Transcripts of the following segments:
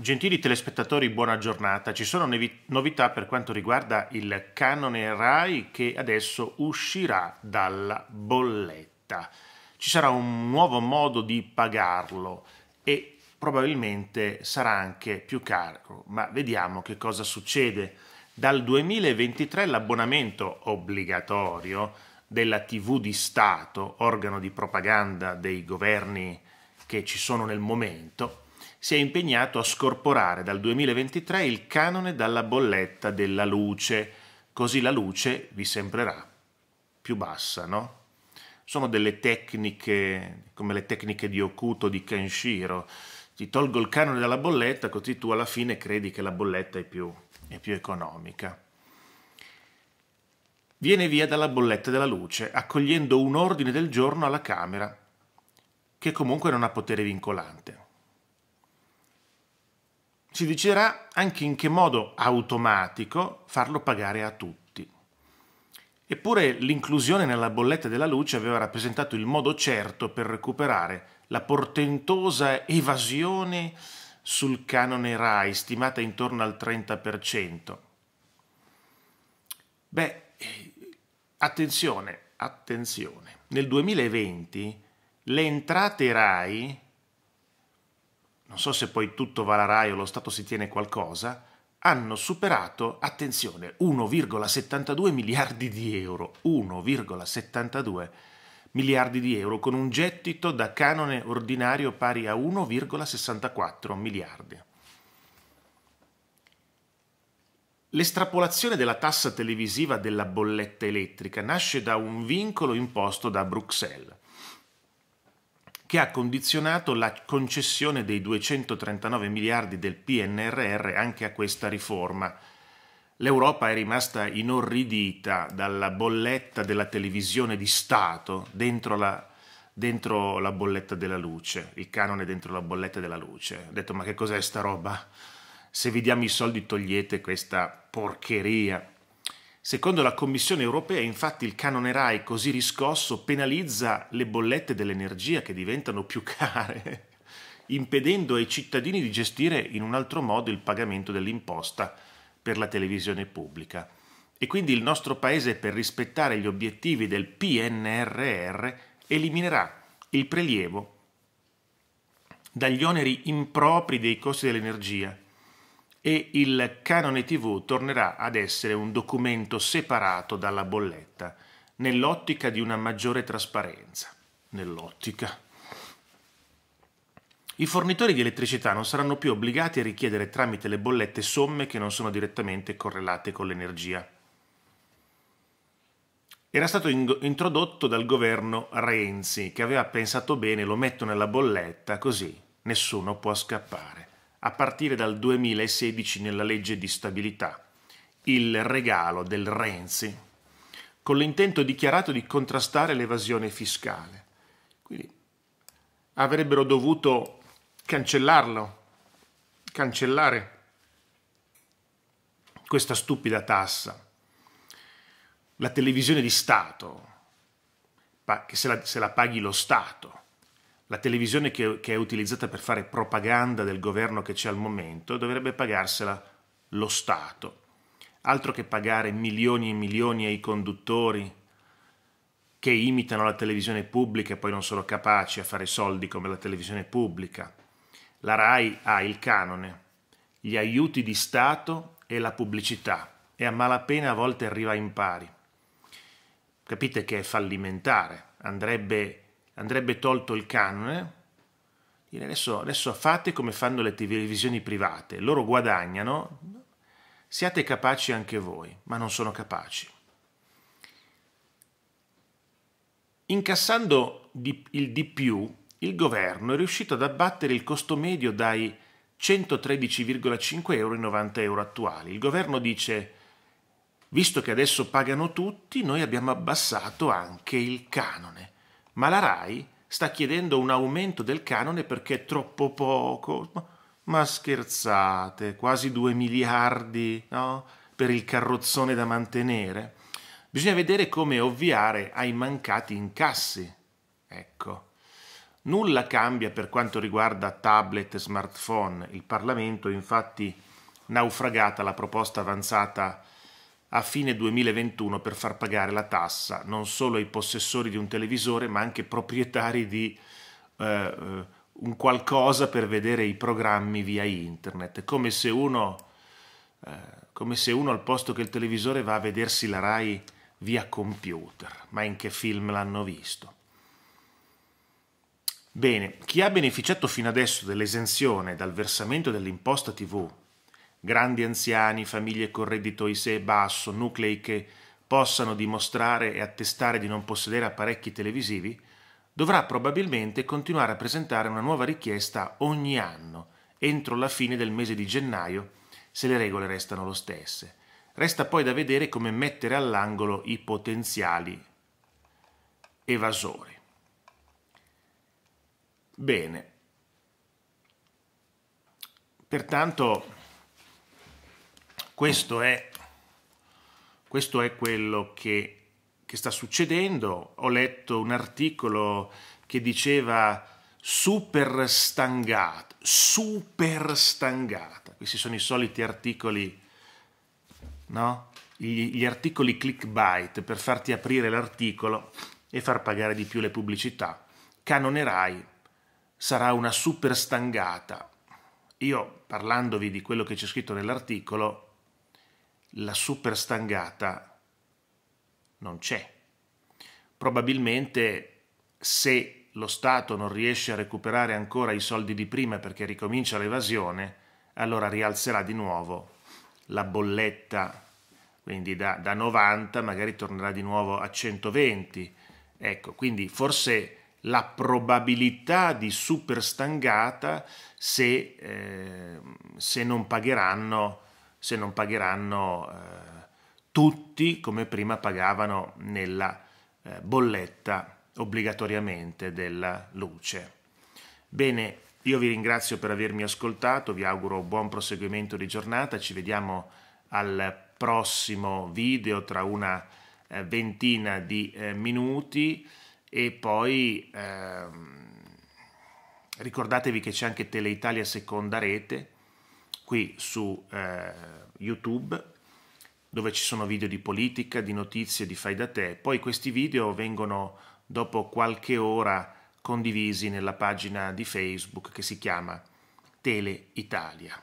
Gentili telespettatori, buona giornata. Ci sono novità per quanto riguarda il canone RAI che adesso uscirà dalla bolletta. Ci sarà un nuovo modo di pagarlo e probabilmente sarà anche più caro, ma vediamo che cosa succede. Dal 2023 l'abbonamento obbligatorio della TV di Stato, organo di propaganda dei governi che ci sono nel momento, si è impegnato a scorporare dal 2023 il canone dalla bolletta della luce, così la luce vi sembrerà più bassa, no? Sono delle tecniche, come le tecniche di Okuto di Kenshiro, ti tolgo il canone dalla bolletta così tu alla fine credi che la bolletta è più, è più economica viene via dalla bolletta della luce, accogliendo un ordine del giorno alla Camera, che comunque non ha potere vincolante ci dicerà anche in che modo automatico farlo pagare a tutti. Eppure l'inclusione nella bolletta della luce aveva rappresentato il modo certo per recuperare la portentosa evasione sul canone RAI, stimata intorno al 30%. Beh, attenzione, attenzione. Nel 2020 le entrate RAI non so se poi tutto va alla RAI o lo Stato si tiene qualcosa, hanno superato, attenzione, 1,72 miliardi di euro, 1,72 miliardi di euro, con un gettito da canone ordinario pari a 1,64 miliardi. L'estrapolazione della tassa televisiva della bolletta elettrica nasce da un vincolo imposto da Bruxelles che ha condizionato la concessione dei 239 miliardi del PNRR anche a questa riforma. L'Europa è rimasta inorridita dalla bolletta della televisione di Stato dentro la, dentro la bolletta della luce, il canone dentro la bolletta della luce. Ho detto ma che cos'è sta roba? Se vi diamo i soldi togliete questa porcheria. Secondo la Commissione europea, infatti, il canone RAI così riscosso penalizza le bollette dell'energia che diventano più care, impedendo ai cittadini di gestire in un altro modo il pagamento dell'imposta per la televisione pubblica. E quindi il nostro Paese, per rispettare gli obiettivi del PNRR, eliminerà il prelievo dagli oneri impropri dei costi dell'energia e il canone TV tornerà ad essere un documento separato dalla bolletta, nell'ottica di una maggiore trasparenza. Nell'ottica. I fornitori di elettricità non saranno più obbligati a richiedere tramite le bollette somme che non sono direttamente correlate con l'energia. Era stato introdotto dal governo Renzi, che aveva pensato bene, lo metto nella bolletta, così nessuno può scappare a partire dal 2016 nella legge di stabilità, il regalo del Renzi, con l'intento dichiarato di contrastare l'evasione fiscale. Quindi avrebbero dovuto cancellarlo, cancellare questa stupida tassa. La televisione di Stato, che se la, se la paghi lo Stato la televisione che, che, è utilizzata per fare propaganda del governo che c'è al momento dovrebbe pagarsela lo Stato, altro che pagare milioni e milioni ai conduttori che imitano la televisione pubblica e poi non sono capaci a fare soldi come la televisione pubblica. La RAI ha il canone, gli aiuti di Stato e la pubblicità e a malapena a volte arriva in pari. Capite che è fallimentare, andrebbe andrebbe tolto il canone. Adesso, adesso fate come fanno le televisioni private, loro guadagnano, siate capaci anche voi, ma non sono capaci. Incassando di, il di più, il governo è riuscito ad abbattere il costo medio dai 113,5 euro ai 90 euro attuali. Il governo dice, visto che adesso pagano tutti, noi abbiamo abbassato anche il canone ma la RAI sta chiedendo un aumento del canone perché è troppo poco. Ma scherzate, quasi 2 miliardi no? per il carrozzone da mantenere. Bisogna vedere come ovviare ai mancati incassi. Ecco. Nulla cambia per quanto riguarda tablet e smartphone. Il Parlamento infatti naufragata la proposta avanzata a fine 2021 per far pagare la tassa non solo ai possessori di un televisore ma anche proprietari di eh, eh un qualcosa per vedere i programmi via internet. come se uno, eh, come se uno al posto che il televisore va a vedersi la RAI via computer, ma in che film l'hanno visto? Bene, chi ha beneficiato fino adesso dell'esenzione dal versamento dell'imposta TV grandi anziani, famiglie con reddito ISE basso, nuclei che possano dimostrare e attestare di non possedere apparecchi televisivi, dovrà probabilmente continuare a presentare una nuova richiesta ogni anno, entro la fine del mese di gennaio, se le regole restano lo stesse. Resta poi da vedere come mettere all'angolo i potenziali evasori. Bene. Pertanto questo è, questo è quello che, che sta succedendo. Ho letto un articolo che diceva super stangata, super stangata. Questi sono i soliti articoli, no? Gli, gli articoli clickbait per farti aprire l'articolo e far pagare di più le pubblicità. Canone Rai sarà una super stangata. Io, parlandovi di quello che c'è scritto nell'articolo, la super stangata non c'è. Probabilmente se lo Stato non riesce a recuperare ancora i soldi di prima perché ricomincia l'evasione, allora rialzerà di nuovo la bolletta, quindi da, da 90 magari tornerà di nuovo a 120. Ecco, quindi forse la probabilità di superstangata se, eh, se non pagheranno se non pagheranno eh, tutti come prima pagavano nella eh, bolletta obbligatoriamente della luce. Bene, io vi ringrazio per avermi ascoltato, vi auguro buon proseguimento di giornata, ci vediamo al prossimo video tra una eh, ventina di eh, minuti e poi ehm, ricordatevi che c'è anche Teleitalia seconda rete qui su eh, YouTube dove ci sono video di politica, di notizie, di fai da te. Poi questi video vengono dopo qualche ora condivisi nella pagina di Facebook che si chiama Tele Italia.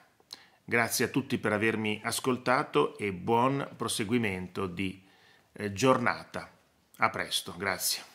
Grazie a tutti per avermi ascoltato e buon proseguimento di eh, giornata. A presto, grazie.